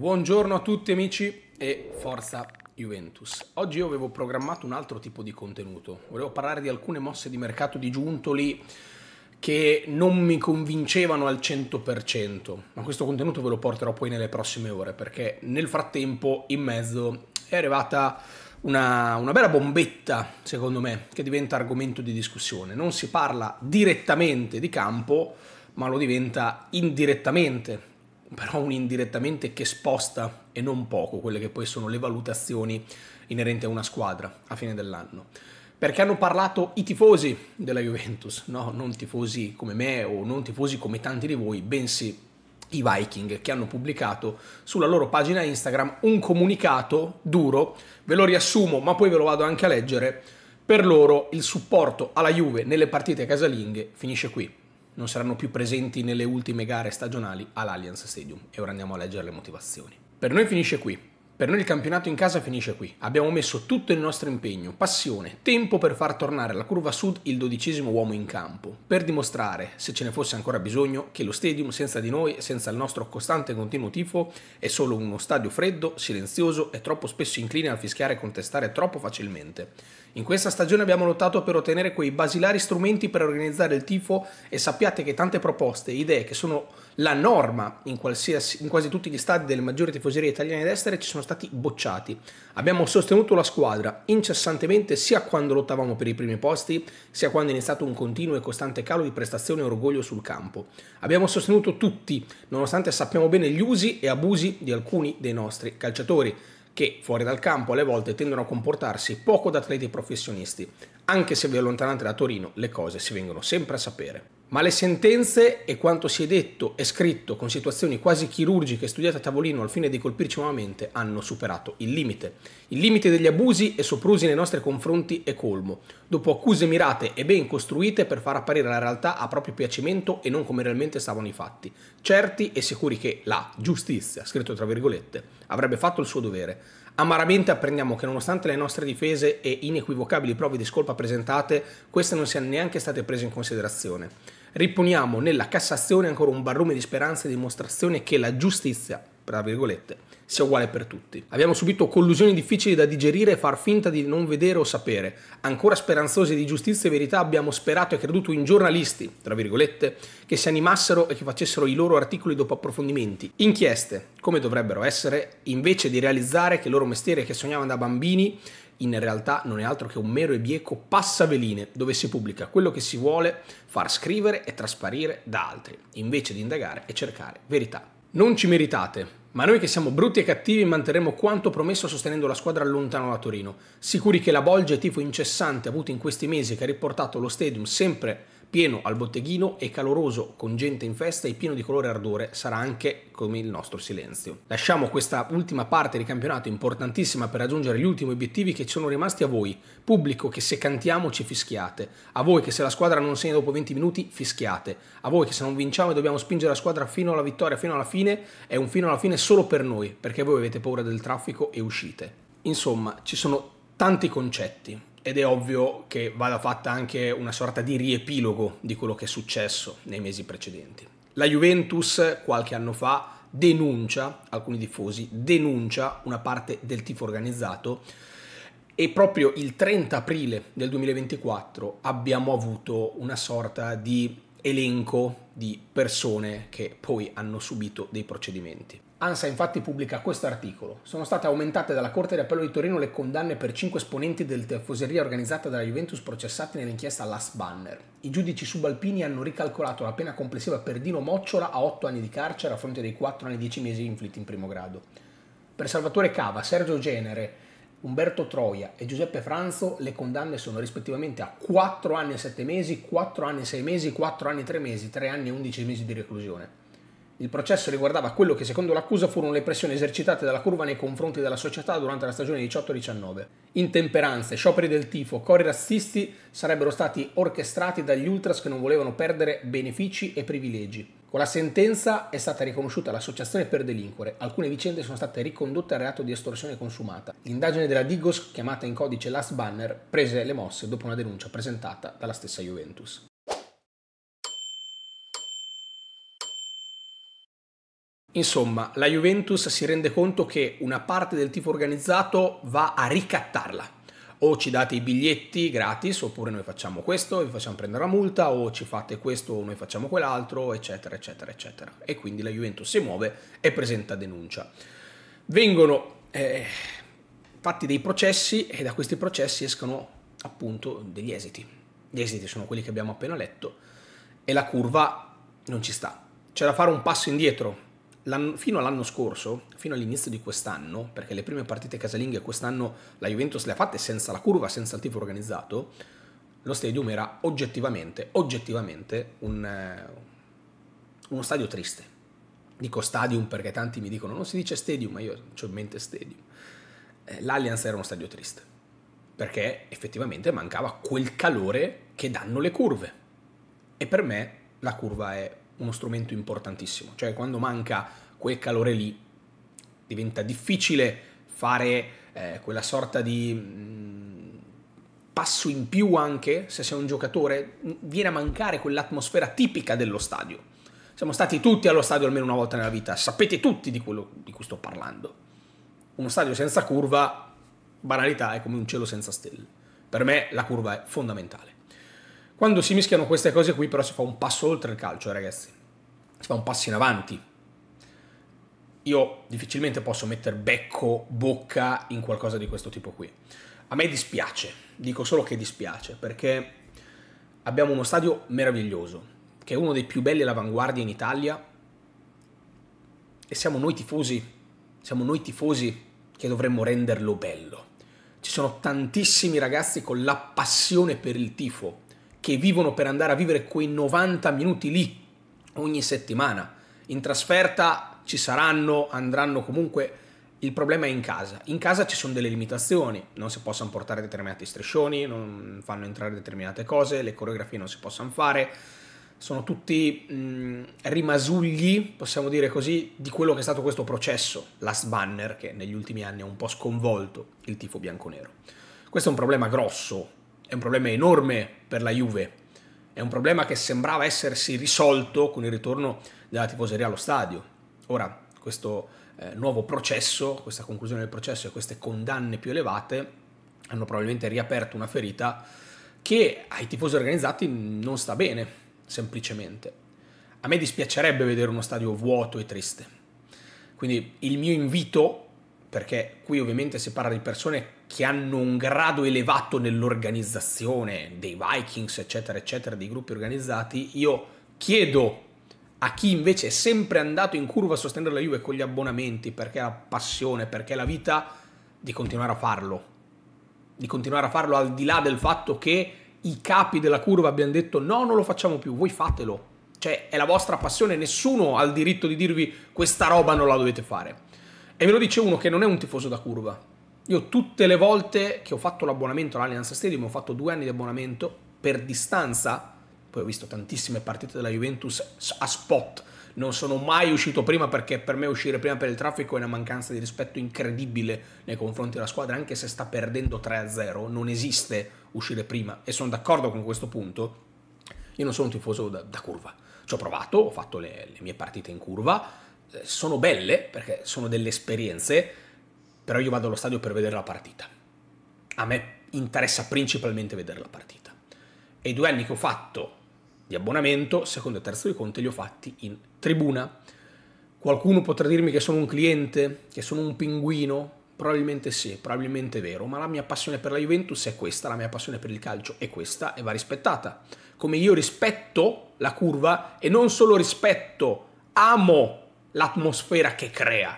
Buongiorno a tutti amici e forza Juventus. Oggi io avevo programmato un altro tipo di contenuto, volevo parlare di alcune mosse di mercato di Giuntoli che non mi convincevano al 100%, ma questo contenuto ve lo porterò poi nelle prossime ore perché nel frattempo in mezzo è arrivata una, una bella bombetta secondo me che diventa argomento di discussione, non si parla direttamente di campo ma lo diventa indirettamente però un indirettamente che sposta e non poco quelle che poi sono le valutazioni inerenti a una squadra a fine dell'anno. Perché hanno parlato i tifosi della Juventus, no, non tifosi come me o non tifosi come tanti di voi, bensì i Viking che hanno pubblicato sulla loro pagina Instagram un comunicato duro, ve lo riassumo ma poi ve lo vado anche a leggere, per loro il supporto alla Juve nelle partite casalinghe finisce qui non saranno più presenti nelle ultime gare stagionali all'Allianz Stadium. E ora andiamo a leggere le motivazioni. Per noi finisce qui. Per noi il campionato in casa finisce qui. Abbiamo messo tutto il nostro impegno, passione, tempo per far tornare la curva sud il dodicesimo uomo in campo, per dimostrare, se ce ne fosse ancora bisogno, che lo stadium senza di noi senza il nostro costante e continuo tifo è solo uno stadio freddo, silenzioso e troppo spesso incline a fischiare e contestare troppo facilmente. In questa stagione abbiamo lottato per ottenere quei basilari strumenti per organizzare il tifo e sappiate che tante proposte, idee che sono la norma in, in quasi tutti gli stadi delle maggiori tifoserie italiane ed estere ci sono stati bocciati. Abbiamo sostenuto la squadra incessantemente sia quando lottavamo per i primi posti, sia quando è iniziato un continuo e costante calo di prestazione e orgoglio sul campo. Abbiamo sostenuto tutti, nonostante sappiamo bene gli usi e abusi di alcuni dei nostri calciatori che fuori dal campo alle volte tendono a comportarsi poco da atleti professionisti, anche se vi allontanate da Torino le cose si vengono sempre a sapere ma le sentenze e quanto si è detto e scritto con situazioni quasi chirurgiche studiate a tavolino al fine di colpirci nuovamente hanno superato il limite. Il limite degli abusi e soprusi nei nostri confronti è colmo, dopo accuse mirate e ben costruite per far apparire la realtà a proprio piacimento e non come realmente stavano i fatti, certi e sicuri che la giustizia, scritto tra virgolette, avrebbe fatto il suo dovere. Amaramente apprendiamo che nonostante le nostre difese e inequivocabili prove di scolpa presentate, queste non siano neanche state prese in considerazione riponiamo nella Cassazione ancora un barlume di speranza e dimostrazione che la giustizia, tra virgolette, sia uguale per tutti. Abbiamo subito collusioni difficili da digerire e far finta di non vedere o sapere. Ancora speranzosi di giustizia e verità abbiamo sperato e creduto in giornalisti, tra virgolette, che si animassero e che facessero i loro articoli dopo approfondimenti. Inchieste, come dovrebbero essere, invece di realizzare che il loro mestiere che sognavano da bambini in realtà non è altro che un mero e bieco passaveline dove si pubblica quello che si vuole far scrivere e trasparire da altri, invece di indagare e cercare verità. Non ci meritate, ma noi che siamo brutti e cattivi manterremo quanto promesso sostenendo la squadra lontano da Torino, sicuri che la bolgia e tifo incessante avuto in questi mesi che ha riportato lo stadium sempre pieno al botteghino e caloroso con gente in festa e pieno di colore e ardore sarà anche come il nostro silenzio. Lasciamo questa ultima parte di campionato importantissima per raggiungere gli ultimi obiettivi che ci sono rimasti a voi, pubblico che se cantiamo ci fischiate, a voi che se la squadra non segna dopo 20 minuti fischiate, a voi che se non vinciamo e dobbiamo spingere la squadra fino alla vittoria, fino alla fine, è un fino alla fine solo per noi, perché voi avete paura del traffico e uscite. Insomma, ci sono tanti concetti ed è ovvio che vada fatta anche una sorta di riepilogo di quello che è successo nei mesi precedenti. La Juventus qualche anno fa denuncia, alcuni tifosi denuncia una parte del tifo organizzato e proprio il 30 aprile del 2024 abbiamo avuto una sorta di elenco di persone che poi hanno subito dei procedimenti. ANSA infatti pubblica questo articolo. Sono state aumentate dalla Corte di Appello di Torino le condanne per cinque esponenti del tifoseria organizzata dalla Juventus processati nell'inchiesta Last Banner. I giudici subalpini hanno ricalcolato la pena complessiva per Dino Mocciola a 8 anni di carcere a fronte dei 4 anni e 10 mesi inflitti in primo grado. Per Salvatore Cava, Sergio Genere, Umberto Troia e Giuseppe Franzo le condanne sono rispettivamente a 4 anni e 7 mesi, 4 anni e 6 mesi, 4 anni e 3 mesi, 3 anni e 11 mesi di reclusione. Il processo riguardava quello che secondo l'accusa furono le pressioni esercitate dalla curva nei confronti della società durante la stagione 18-19. Intemperanze, scioperi del tifo, cori razzisti sarebbero stati orchestrati dagli ultras che non volevano perdere benefici e privilegi. Con la sentenza è stata riconosciuta l'associazione per delinquere, alcune vicende sono state ricondotte al reato di estorsione consumata. L'indagine della Digos, chiamata in codice Last Banner, prese le mosse dopo una denuncia presentata dalla stessa Juventus. Insomma, la Juventus si rende conto che una parte del tifo organizzato va a ricattarla. O ci date i biglietti gratis, oppure noi facciamo questo, e vi facciamo prendere la multa, o ci fate questo, o noi facciamo quell'altro, eccetera, eccetera, eccetera. E quindi la Juventus si muove e presenta denuncia. Vengono eh, fatti dei processi e da questi processi escono appunto degli esiti. Gli esiti sono quelli che abbiamo appena letto e la curva non ci sta. C'è da fare un passo indietro fino all'anno scorso, fino all'inizio di quest'anno, perché le prime partite casalinghe quest'anno la Juventus le ha fatte senza la curva, senza il tifo organizzato, lo stadium era oggettivamente, oggettivamente un, eh, uno stadio triste. Dico stadium perché tanti mi dicono non si dice stadium, ma io ho in mente stadium. Eh, L'Allianz era uno stadio triste, perché effettivamente mancava quel calore che danno le curve. E per me la curva è uno strumento importantissimo. Cioè quando manca quel calore lì diventa difficile fare eh, quella sorta di mm, passo in più anche se sei un giocatore, viene a mancare quell'atmosfera tipica dello stadio. Siamo stati tutti allo stadio almeno una volta nella vita, sapete tutti di quello di cui sto parlando. Uno stadio senza curva, banalità, è come un cielo senza stelle. Per me la curva è fondamentale. Quando si mischiano queste cose qui però si fa un passo oltre il calcio, ragazzi. Si fa un passo in avanti. Io difficilmente posso mettere becco, bocca in qualcosa di questo tipo qui. A me dispiace, dico solo che dispiace, perché abbiamo uno stadio meraviglioso, che è uno dei più belli all'avanguardia in Italia, e siamo noi tifosi, siamo noi tifosi che dovremmo renderlo bello. Ci sono tantissimi ragazzi con la passione per il tifo, che vivono per andare a vivere quei 90 minuti lì ogni settimana. In trasferta ci saranno, andranno comunque. Il problema è in casa. In casa ci sono delle limitazioni, non si possono portare determinati striscioni, non fanno entrare determinate cose, le coreografie non si possono fare. Sono tutti mh, mm, rimasugli, possiamo dire così, di quello che è stato questo processo, last banner, che negli ultimi anni ha un po' sconvolto il tifo bianconero. Questo è un problema grosso è un problema enorme per la Juve, è un problema che sembrava essersi risolto con il ritorno della tifoseria allo stadio. Ora, questo eh, nuovo processo, questa conclusione del processo e queste condanne più elevate hanno probabilmente riaperto una ferita che ai tifosi organizzati non sta bene, semplicemente. A me dispiacerebbe vedere uno stadio vuoto e triste. Quindi il mio invito perché qui ovviamente si parla di persone che hanno un grado elevato nell'organizzazione dei Vikings, eccetera, eccetera, dei gruppi organizzati, io chiedo a chi invece è sempre andato in curva a sostenere la Juve con gli abbonamenti, perché ha passione, perché è la vita, di continuare a farlo. Di continuare a farlo al di là del fatto che i capi della curva abbiano detto no, non lo facciamo più, voi fatelo. Cioè è la vostra passione, nessuno ha il diritto di dirvi questa roba non la dovete fare. E ve lo dice uno che non è un tifoso da curva. Io tutte le volte che ho fatto l'abbonamento all'Allianz Stadium, ho fatto due anni di abbonamento per distanza, poi ho visto tantissime partite della Juventus a spot, non sono mai uscito prima perché per me uscire prima per il traffico è una mancanza di rispetto incredibile nei confronti della squadra, anche se sta perdendo 3-0, non esiste uscire prima e sono d'accordo con questo punto. Io non sono un tifoso da, da curva, ci ho provato, ho fatto le, le mie partite in curva, sono belle perché sono delle esperienze, però io vado allo stadio per vedere la partita. A me interessa principalmente vedere la partita. E i due anni che ho fatto di abbonamento, secondo e terzo di Conte, li ho fatti in tribuna. Qualcuno potrà dirmi che sono un cliente, che sono un pinguino, probabilmente sì, probabilmente è vero, ma la mia passione per la Juventus è questa, la mia passione per il calcio è questa e va rispettata. Come io rispetto la curva e non solo rispetto, amo l'atmosfera che crea.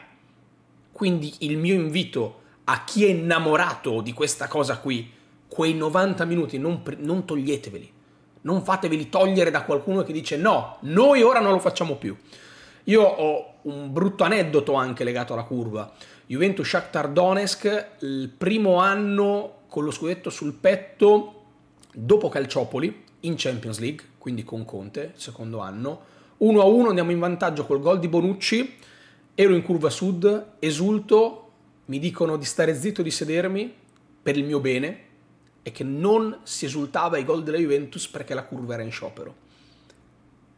Quindi il mio invito a chi è innamorato di questa cosa qui, quei 90 minuti non, non toglieteveli, non fateveli togliere da qualcuno che dice no, noi ora non lo facciamo più. Io ho un brutto aneddoto anche legato alla curva. Juventus Shakhtar Donetsk, il primo anno con lo scudetto sul petto dopo Calciopoli in Champions League, quindi con Conte, secondo anno 1-1 andiamo in vantaggio col gol di Bonucci, ero in curva sud, esulto, mi dicono di stare zitto, di sedermi per il mio bene e che non si esultava ai gol della Juventus perché la curva era in sciopero.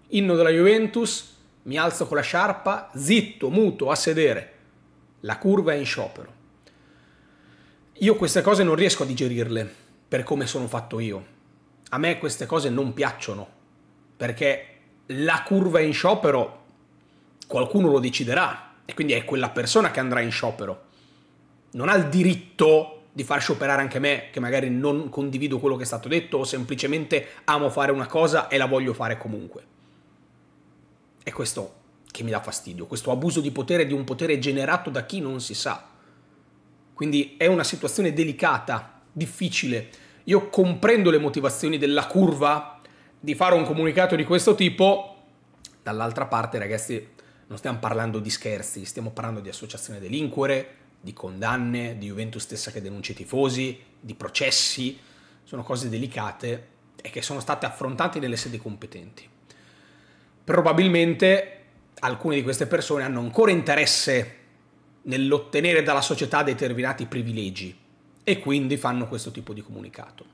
Inno della Juventus, mi alzo con la sciarpa, zitto, muto, a sedere. La curva è in sciopero. Io queste cose non riesco a digerirle per come sono fatto io. A me queste cose non piacciono perché la curva è in sciopero qualcuno lo deciderà e quindi è quella persona che andrà in sciopero. Non ha il diritto di far scioperare anche me che magari non condivido quello che è stato detto o semplicemente amo fare una cosa e la voglio fare comunque. È questo che mi dà fastidio, questo abuso di potere di un potere generato da chi non si sa. Quindi è una situazione delicata, difficile. Io comprendo le motivazioni della curva di fare un comunicato di questo tipo, dall'altra parte ragazzi non stiamo parlando di scherzi, stiamo parlando di associazione delinquere, di condanne, di Juventus stessa che denuncia i tifosi, di processi, sono cose delicate e che sono state affrontate nelle sedi competenti. Probabilmente alcune di queste persone hanno ancora interesse nell'ottenere dalla società determinati privilegi e quindi fanno questo tipo di comunicato.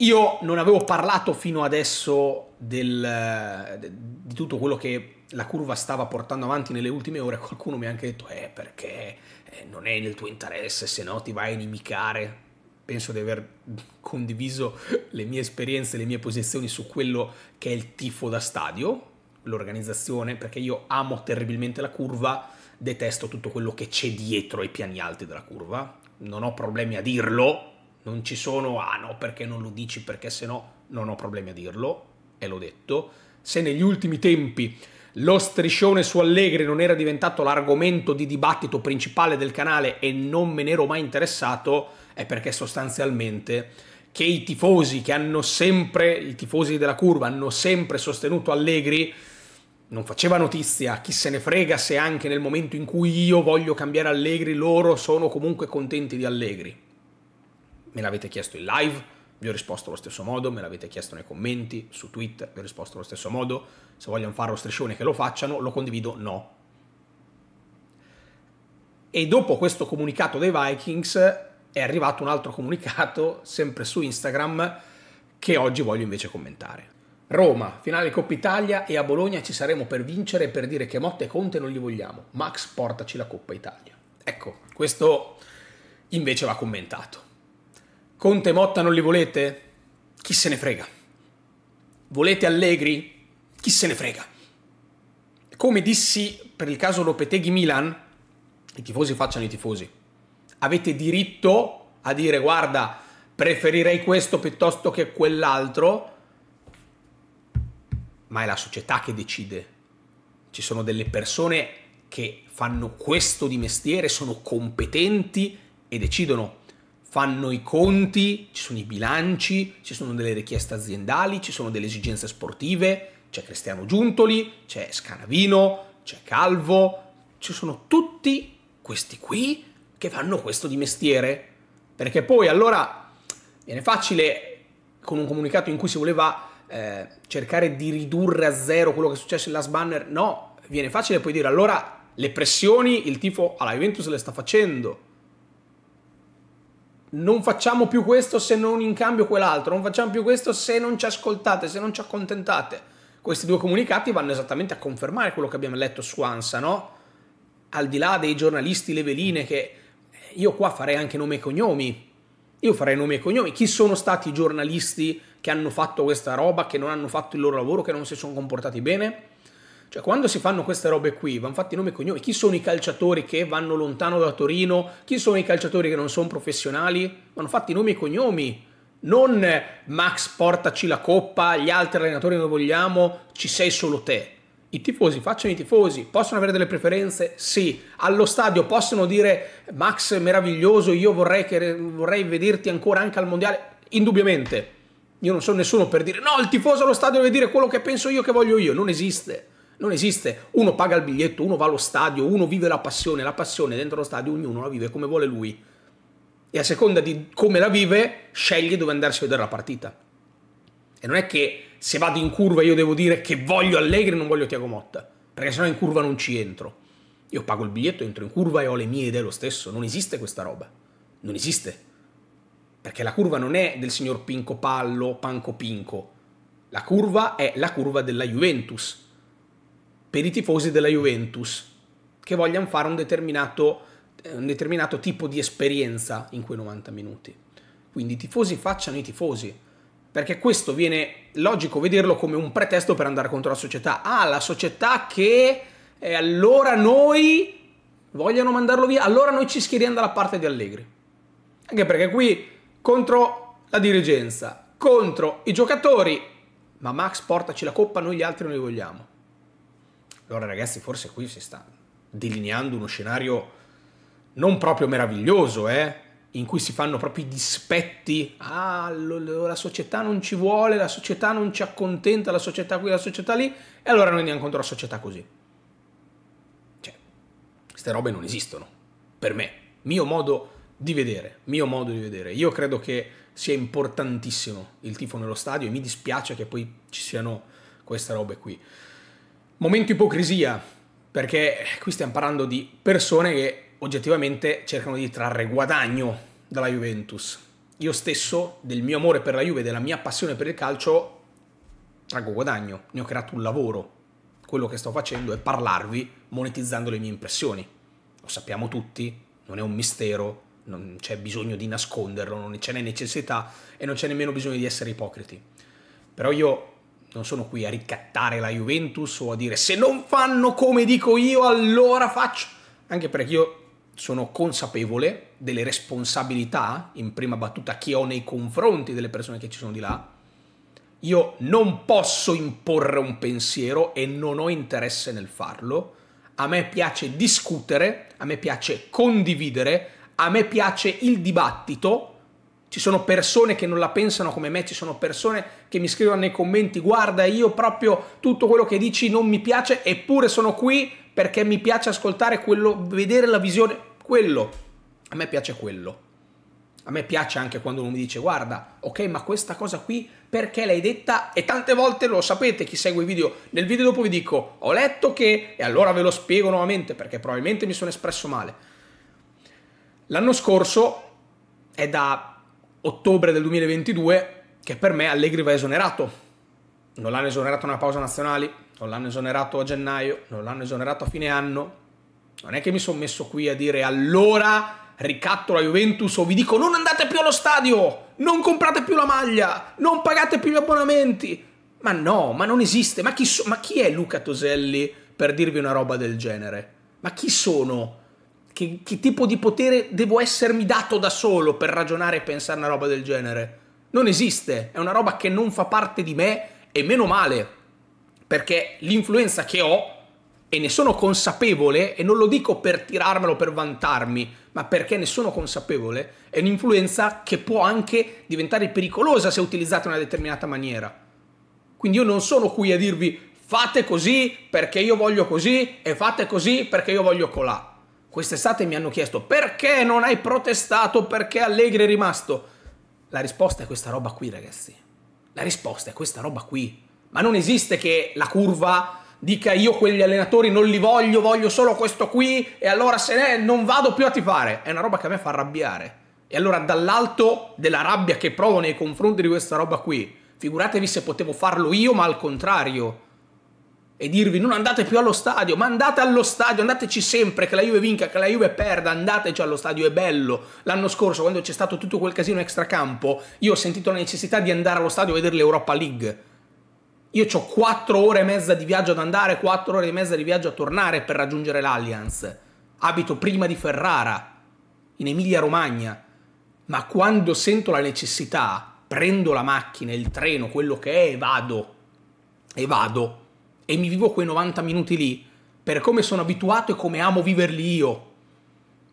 Io non avevo parlato fino adesso del, eh, di tutto quello che la curva stava portando avanti nelle ultime ore. Qualcuno mi ha anche detto, eh, perché eh, non è nel tuo interesse, se no ti vai a inimicare. Penso di aver condiviso le mie esperienze, le mie posizioni su quello che è il tifo da stadio, l'organizzazione, perché io amo terribilmente la curva, detesto tutto quello che c'è dietro ai piani alti della curva. Non ho problemi a dirlo, non ci sono, ah no perché non lo dici, perché se no non ho problemi a dirlo, e l'ho detto, se negli ultimi tempi lo striscione su Allegri non era diventato l'argomento di dibattito principale del canale e non me ne ero mai interessato, è perché sostanzialmente che i tifosi che hanno sempre, i tifosi della curva hanno sempre sostenuto Allegri, non faceva notizia, chi se ne frega se anche nel momento in cui io voglio cambiare Allegri loro sono comunque contenti di Allegri me l'avete chiesto in live, vi ho risposto allo stesso modo, me l'avete chiesto nei commenti, su Twitter vi ho risposto allo stesso modo, se vogliono fare lo striscione che lo facciano, lo condivido, no. E dopo questo comunicato dei Vikings è arrivato un altro comunicato, sempre su Instagram, che oggi voglio invece commentare. Roma, finale Coppa Italia e a Bologna ci saremo per vincere e per dire che Motte e Conte non li vogliamo. Max, portaci la Coppa Italia. Ecco, questo invece va commentato. Conte Motta non li volete? Chi se ne frega? Volete Allegri? Chi se ne frega? Come dissi per il caso Lopeteghi Milan, i tifosi facciano i tifosi. Avete diritto a dire guarda, preferirei questo piuttosto che quell'altro, ma è la società che decide. Ci sono delle persone che fanno questo di mestiere, sono competenti e decidono fanno i conti, ci sono i bilanci, ci sono delle richieste aziendali, ci sono delle esigenze sportive, c'è Cristiano Giuntoli, c'è Scanavino, c'è Calvo, ci sono tutti questi qui che fanno questo di mestiere. Perché poi allora viene facile con un comunicato in cui si voleva eh, cercare di ridurre a zero quello che è successo in last banner, no, viene facile poi dire allora le pressioni il tifo alla Juventus le sta facendo non facciamo più questo se non in cambio quell'altro, non facciamo più questo se non ci ascoltate, se non ci accontentate. Questi due comunicati vanno esattamente a confermare quello che abbiamo letto su ANSA, no? Al di là dei giornalisti leveline che eh, io qua farei anche nome e cognomi. Io farei nome e cognomi. Chi sono stati i giornalisti che hanno fatto questa roba, che non hanno fatto il loro lavoro, che non si sono comportati bene? Cioè, quando si fanno queste robe qui, vanno fatti nomi e cognomi. Chi sono i calciatori che vanno lontano da Torino? Chi sono i calciatori che non sono professionali? Vanno fatti nomi e cognomi. Non eh, Max portaci la coppa, gli altri allenatori non vogliamo, ci sei solo te. I tifosi facciano i tifosi, possono avere delle preferenze? Sì. Allo stadio possono dire Max meraviglioso, io vorrei, che, vorrei vederti ancora anche al mondiale? Indubbiamente. Io non sono nessuno per dire no, il tifoso allo stadio deve dire quello che penso io, che voglio io. Non esiste. Non esiste, uno paga il biglietto, uno va allo stadio, uno vive la passione, la passione dentro lo stadio ognuno la vive come vuole lui e a seconda di come la vive sceglie dove andarsi a vedere la partita. E non è che se vado in curva io devo dire che voglio Allegri e non voglio Tiago Motta, perché sennò in curva non ci entro. Io pago il biglietto, entro in curva e ho le mie idee lo stesso, non esiste questa roba, non esiste. Perché la curva non è del signor Pinco Pallo, Panco Pinco, la curva è la curva della Juventus, per i tifosi della Juventus che vogliono fare un determinato, eh, un determinato tipo di esperienza in quei 90 minuti. Quindi i tifosi facciano i tifosi, perché questo viene logico vederlo come un pretesto per andare contro la società. Ah, la società che eh, allora noi vogliono mandarlo via, allora noi ci schieriamo dalla parte di Allegri. Anche perché qui contro la dirigenza, contro i giocatori, ma Max portaci la coppa, noi gli altri non li vogliamo allora ragazzi forse qui si sta delineando uno scenario non proprio meraviglioso, eh? in cui si fanno proprio i dispetti, ah, lo, la società non ci vuole, la società non ci accontenta, la società qui, la società lì, e allora noi andiamo contro la società così. Cioè, queste robe non esistono, per me, mio modo di vedere, mio modo di vedere. Io credo che sia importantissimo il tifo nello stadio e mi dispiace che poi ci siano queste robe qui. Momento ipocrisia, perché qui stiamo parlando di persone che oggettivamente cercano di trarre guadagno dalla Juventus. Io stesso, del mio amore per la Juve, della mia passione per il calcio, trago guadagno, ne ho creato un lavoro. Quello che sto facendo è parlarvi monetizzando le mie impressioni. Lo sappiamo tutti, non è un mistero, non c'è bisogno di nasconderlo, non ce n'è necessità e non c'è nemmeno bisogno di essere ipocriti. Però io non sono qui a ricattare la Juventus o a dire se non fanno come dico io allora faccio, anche perché io sono consapevole delle responsabilità in prima battuta che ho nei confronti delle persone che ci sono di là. Io non posso imporre un pensiero e non ho interesse nel farlo. A me piace discutere, a me piace condividere, a me piace il dibattito ci sono persone che non la pensano come me, ci sono persone che mi scrivono nei commenti guarda io proprio tutto quello che dici non mi piace eppure sono qui perché mi piace ascoltare quello, vedere la visione, quello, a me piace quello. A me piace anche quando uno mi dice guarda, ok, ma questa cosa qui perché l'hai detta? E tante volte lo sapete chi segue i video. Nel video dopo vi dico ho letto che e allora ve lo spiego nuovamente perché probabilmente mi sono espresso male. L'anno scorso è da ottobre del 2022 che per me Allegri va esonerato. Non l'hanno esonerato nella pausa nazionali, non l'hanno esonerato a gennaio, non l'hanno esonerato a fine anno. Non è che mi sono messo qui a dire allora ricatto la Juventus o vi dico non andate più allo stadio, non comprate più la maglia, non pagate più gli abbonamenti. Ma no, ma non esiste. Ma chi, so ma chi è Luca Toselli per dirvi una roba del genere? Ma chi sono che, che, tipo di potere devo essermi dato da solo per ragionare e pensare una roba del genere? Non esiste, è una roba che non fa parte di me e meno male, perché l'influenza che ho e ne sono consapevole, e non lo dico per tirarmelo, per vantarmi, ma perché ne sono consapevole, è un'influenza che può anche diventare pericolosa se utilizzata in una determinata maniera. Quindi io non sono qui a dirvi fate così perché io voglio così e fate così perché io voglio colà. Quest'estate mi hanno chiesto perché non hai protestato, perché Allegri è rimasto. La risposta è questa roba qui, ragazzi. La risposta è questa roba qui. Ma non esiste che la curva dica io quegli allenatori non li voglio, voglio solo questo qui e allora se ne non vado più a tifare. È una roba che a me fa arrabbiare. E allora dall'alto della rabbia che provo nei confronti di questa roba qui, figuratevi se potevo farlo io, ma al contrario e dirvi non andate più allo stadio, ma andate allo stadio, andateci sempre, che la Juve vinca, che la Juve perda, andateci allo stadio, è bello. L'anno scorso, quando c'è stato tutto quel casino extracampo, io ho sentito la necessità di andare allo stadio a vedere l'Europa League. Io ho 4 ore e mezza di viaggio ad andare, 4 ore e mezza di viaggio a tornare per raggiungere l'Allianz. Abito prima di Ferrara, in Emilia-Romagna, ma quando sento la necessità, prendo la macchina, il treno, quello che è e vado. E vado e mi vivo quei 90 minuti lì per come sono abituato e come amo viverli io,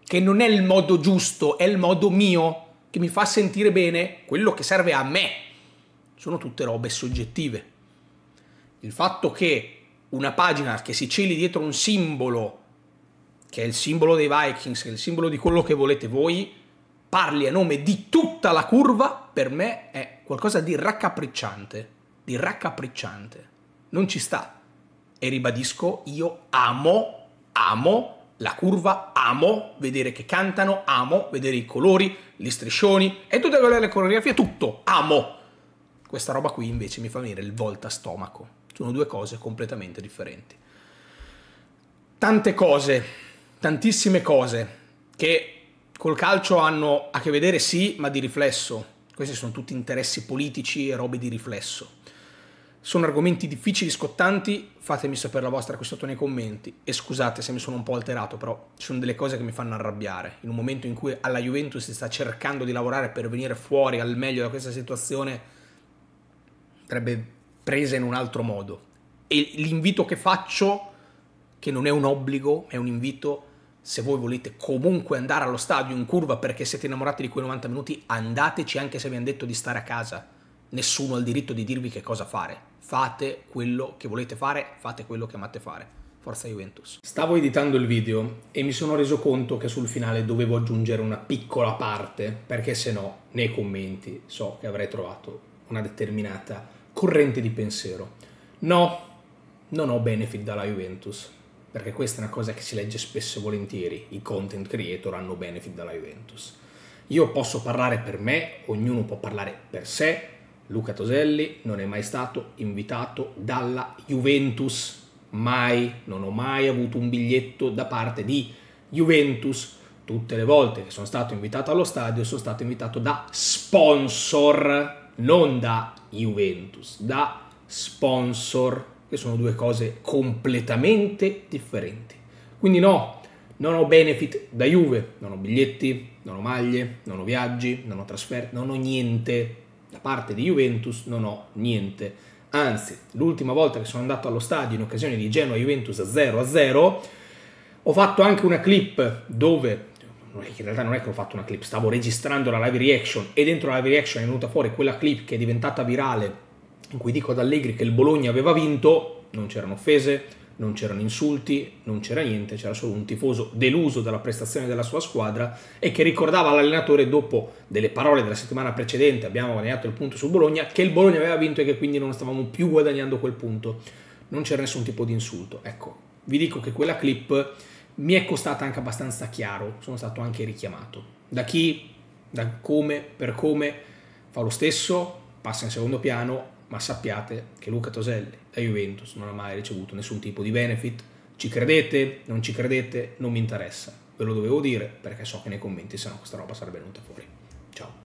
che non è il modo giusto, è il modo mio che mi fa sentire bene, quello che serve a me. Sono tutte robe soggettive. Il fatto che una pagina che si celi dietro un simbolo, che è il simbolo dei Vikings, che è il simbolo di quello che volete voi, parli a nome di tutta la curva, per me è qualcosa di raccapricciante, di raccapricciante. Non ci sta e ribadisco, io amo, amo la curva, amo vedere che cantano, amo vedere i colori, gli striscioni e tutte quelle coreografie, tutto, amo. Questa roba qui invece mi fa venire il volta stomaco. Sono due cose completamente differenti. Tante cose, tantissime cose che col calcio hanno a che vedere sì, ma di riflesso. Questi sono tutti interessi politici e robe di riflesso sono argomenti difficili, scottanti, fatemi sapere la vostra qui sotto nei commenti e scusate se mi sono un po' alterato, però ci sono delle cose che mi fanno arrabbiare. In un momento in cui alla Juventus si sta cercando di lavorare per venire fuori al meglio da questa situazione, andrebbe presa in un altro modo. E l'invito che faccio, che non è un obbligo, è un invito, se voi volete comunque andare allo stadio in curva perché siete innamorati di quei 90 minuti, andateci anche se vi hanno detto di stare a casa. Nessuno ha il diritto di dirvi che cosa fare fate quello che volete fare, fate quello che amate fare. Forza Juventus. Stavo editando il video e mi sono reso conto che sul finale dovevo aggiungere una piccola parte, perché se no nei commenti so che avrei trovato una determinata corrente di pensiero. No, non ho benefit dalla Juventus, perché questa è una cosa che si legge spesso e volentieri, i content creator hanno benefit dalla Juventus. Io posso parlare per me, ognuno può parlare per sé, Luca Toselli non è mai stato invitato dalla Juventus, mai, non ho mai avuto un biglietto da parte di Juventus. Tutte le volte che sono stato invitato allo stadio sono stato invitato da sponsor, non da Juventus, da sponsor, che sono due cose completamente differenti. Quindi no, non ho benefit da Juve, non ho biglietti, non ho maglie, non ho viaggi, non ho trasferte, non ho niente parte di Juventus non ho niente. Anzi, l'ultima volta che sono andato allo stadio in occasione di Genoa-Juventus 0-0, ho fatto anche una clip dove in realtà non è che ho fatto una clip, stavo registrando la live reaction e dentro la live reaction è venuta fuori quella clip che è diventata virale in cui dico ad Allegri che il Bologna aveva vinto, non c'erano offese, non c'erano insulti, non c'era niente, c'era solo un tifoso deluso dalla prestazione della sua squadra e che ricordava all'allenatore dopo delle parole della settimana precedente, abbiamo guadagnato il punto su Bologna, che il Bologna aveva vinto e che quindi non stavamo più guadagnando quel punto. Non c'era nessun tipo di insulto. Ecco, vi dico che quella clip mi è costata anche abbastanza chiaro, sono stato anche richiamato. Da chi, da come, per come, fa lo stesso, passa in secondo piano, ma sappiate che Luca Toselli la Juventus non ha mai ricevuto nessun tipo di benefit. Ci credete? Non ci credete? Non mi interessa. Ve lo dovevo dire perché so che nei commenti se no questa roba sarebbe venuta fuori. Ciao.